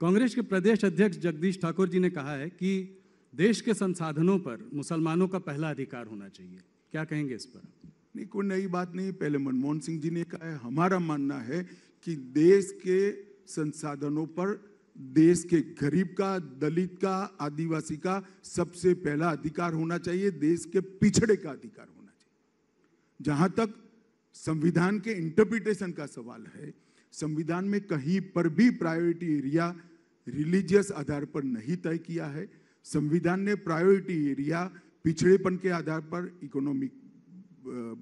कांग्रेस के प्रदेश अध्यक्ष जगदीश ठाकुर जी ने कहा है कि देश के संसाधनों पर मुसलमानों का पहला अधिकार होना चाहिए क्या कहेंगे इस पर नहीं कोई नई बात नहीं पहले मनमोहन सिंह जी ने कहा है हमारा मानना है कि देश के संसाधनों पर देश के गरीब का दलित का आदिवासी का सबसे पहला अधिकार होना चाहिए देश के पिछड़े का अधिकार होना चाहिए जहां तक संविधान के इंटरप्रिटेशन का सवाल है संविधान में कहीं पर भी प्रायोरिटी एरिया रिलीजियस आधार पर नहीं तय किया है संविधान ने प्रायोरिटी एरिया पिछड़ेपन के आधार पर इकोनॉमिक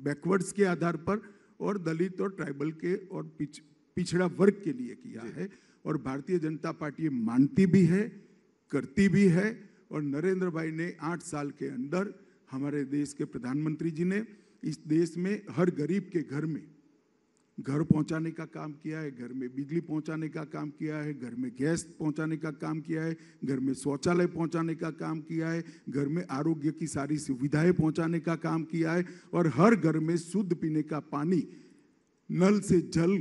बैकवर्ड्स के आधार पर और दलित और ट्राइबल के और पिछ, पिछड़ा वर्ग के लिए किया है और भारतीय जनता पार्टी मानती भी है करती भी है और नरेंद्र भाई ने आठ साल के अंदर हमारे देश के प्रधानमंत्री जी ने इस देश में हर गरीब के घर में घर पहुंचाने का काम किया है घर में बिजली पहुंचाने का काम किया है घर में गैस पहुंचाने का काम किया है घर में शौचालय पहुंचाने का काम किया है घर में आरोग्य की सारी सुविधाएं पहुंचाने का काम किया है और हर घर में शुद्ध पीने का पानी नल से जल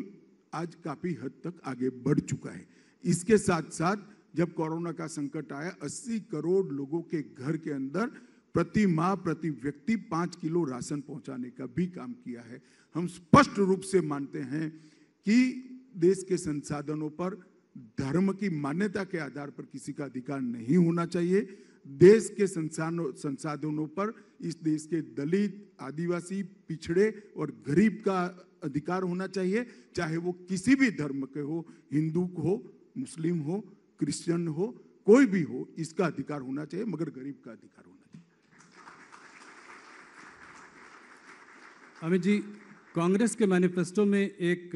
आज काफ़ी हद तक आगे बढ़ चुका है इसके साथ साथ जब कोरोना का संकट आया 80 करोड़ लोगों के घर के अंदर प्रति माह प्रति व्यक्ति पाँच किलो राशन पहुंचाने का भी काम किया है हम स्पष्ट रूप से मानते हैं कि देश के संसाधनों पर धर्म की मान्यता के आधार पर किसी का अधिकार नहीं होना चाहिए देश के संसाधनों संसाधनों पर इस देश के दलित आदिवासी पिछड़े और गरीब का अधिकार होना चाहिए चाहे वो किसी भी धर्म के हो हिंदू हो मुस्लिम हो क्रिश्चियन हो कोई भी हो इसका अधिकार होना चाहिए मगर गरीब का अधिकार होना अमित जी कांग्रेस के मैनिफेस्टो में एक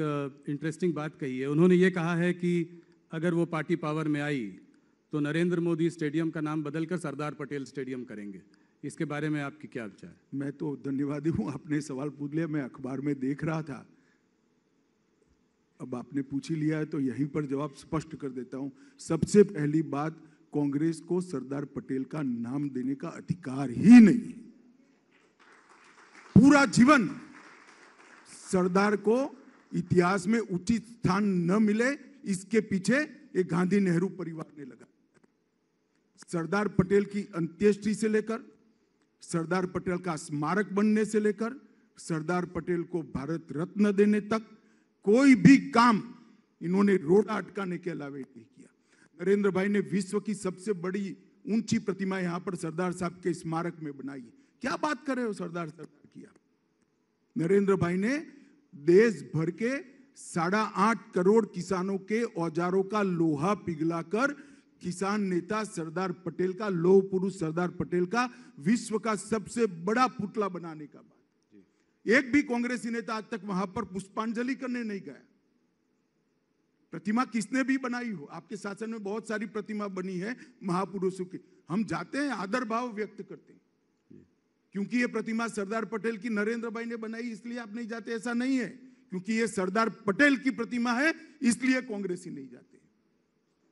इंटरेस्टिंग बात कही है उन्होंने ये कहा है कि अगर वो पार्टी पावर में आई तो नरेंद्र मोदी स्टेडियम का नाम बदलकर सरदार पटेल स्टेडियम करेंगे इसके बारे में आपकी क्या विचार मैं तो धन्यवादी हूँ आपने सवाल पूछ लिया मैं अखबार में देख रहा था अब आपने पूछ ही लिया है तो यहीं पर जवाब स्पष्ट कर देता हूँ सबसे पहली बात कांग्रेस को सरदार पटेल का नाम देने का अधिकार ही नहीं है पूरा जीवन सरदार को इतिहास में उचित स्थान न मिले इसके पीछे एक गांधी नेहरू परिवार ने लगा सरदार पटेल की अंत्येष्टि से लेकर सरदार पटेल का स्मारक बनने से लेकर सरदार पटेल को भारत रत्न देने तक कोई भी काम इन्होंने रोड़ा अटकाने के अलावा नहीं किया नरेंद्र भाई ने विश्व की सबसे बड़ी ऊंची प्रतिमा यहां पर सरदार साहब के स्मारक में बनाई क्या बात कर रहे हो सरदार साहब नरेंद्र भाई ने देश भर के साढ़ा आठ करोड़ किसानों के औजारों का लोहा पिघलाकर किसान नेता सरदार पटेल का लोह पुरुष सरदार पटेल का विश्व का सबसे बड़ा पुतला बनाने का बात एक भी कांग्रेसी नेता आज तक वहां पर पुष्पांजलि करने नहीं गया प्रतिमा किसने भी बनाई हो आपके शासन में बहुत सारी प्रतिमा बनी है महापुरुषों की हम जाते हैं आदर भाव व्यक्त करते हैं क्योंकि ये प्रतिमा सरदार पटेल की नरेंद्र भाई ने बनाई इसलिए आप नहीं जाते ऐसा नहीं है क्योंकि ये सरदार पटेल की प्रतिमा है इसलिए ही नहीं जाते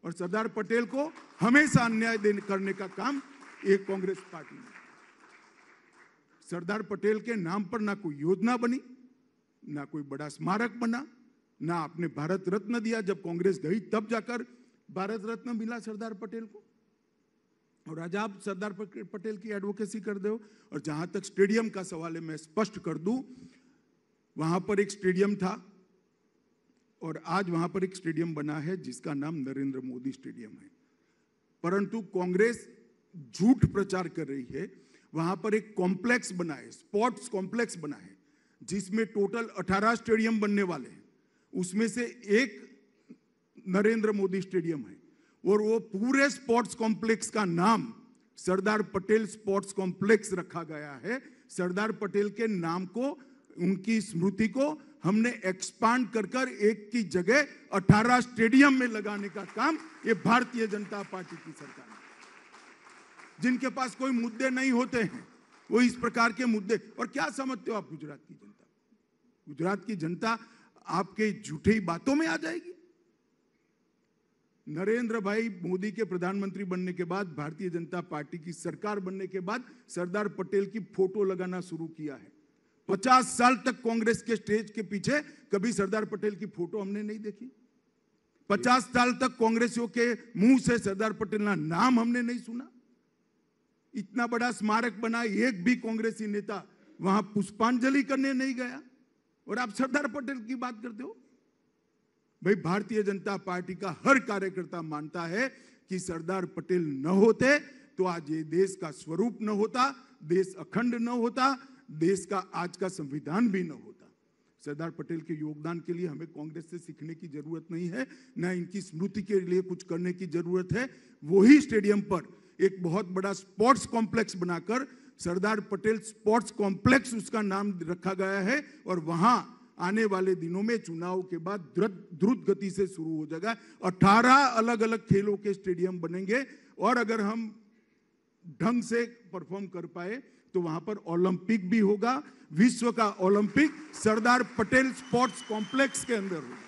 और सरदार पटेल को हमेशा अन्याय करने का काम ये कांग्रेस पार्टी ने सरदार पटेल के नाम पर ना कोई योजना बनी ना कोई बड़ा स्मारक बना ना आपने भारत रत्न दिया जब कांग्रेस गई तब जाकर भारत रत्न मिला सरदार पटेल को और आज आप सरदार पटेल की एडवोकेसी कर दो और जहां तक स्टेडियम का सवाल है मैं स्पष्ट कर दूं वहां पर एक स्टेडियम था और आज वहां पर एक स्टेडियम बना है जिसका नाम नरेंद्र मोदी स्टेडियम है परंतु कांग्रेस झूठ प्रचार कर रही है वहां पर एक कॉम्प्लेक्स बना है स्पोर्ट्स कॉम्प्लेक्स बना है जिसमें टोटल 18 स्टेडियम बनने वाले हैं उसमें से एक नरेंद्र मोदी स्टेडियम है और वो पूरे स्पोर्ट्स कॉम्प्लेक्स का नाम सरदार पटेल स्पोर्ट्स कॉम्प्लेक्स रखा गया है सरदार पटेल के नाम को उनकी स्मृति को हमने एक्सपांड कर कर एक की जगह 18 स्टेडियम में लगाने का काम ये भारतीय जनता पार्टी की सरकार जिनके पास कोई मुद्दे नहीं होते हैं वो इस प्रकार के मुद्दे और क्या समझते हो आप गुजरात की जनता गुजरात की जनता आपके झूठी बातों में आ जाएगी नरेंद्र भाई मोदी के प्रधानमंत्री बनने के बाद भारतीय जनता पार्टी की सरकार बनने के बाद सरदार पटेल की फोटो लगाना शुरू किया है पचास साल तक कांग्रेस के स्टेज के पीछे कभी सरदार पटेल की फोटो हमने नहीं देखी पचास साल तक कांग्रेसियों के मुंह से सरदार पटेल का नाम हमने नहीं सुना इतना बड़ा स्मारक बना एक भी कांग्रेसी नेता वहां पुष्पांजलि करने नहीं गया और आप सरदार पटेल की बात करते हो भाई भारतीय जनता पार्टी का हर कार्यकर्ता मानता है कि सरदार पटेल न होते तो आज ये देश का स्वरूप न होता देश अखंड न होता देश का आज का संविधान भी न होता सरदार पटेल के योगदान के लिए हमें कांग्रेस से सीखने की जरूरत नहीं है न इनकी स्मृति के लिए कुछ करने की जरूरत है वही स्टेडियम पर एक बहुत बड़ा स्पोर्ट्स कॉम्प्लेक्स बनाकर सरदार पटेल स्पोर्ट्स कॉम्प्लेक्स उसका नाम रखा गया है और वहां आने वाले दिनों में चुनाव के बाद द्रुत गति से शुरू हो जाएगा अठारह अलग अलग खेलों के स्टेडियम बनेंगे और अगर हम ढंग से परफॉर्म कर पाए तो वहां पर ओलंपिक भी होगा विश्व का Olympic Sardar Patel sports complex के अंदर होगा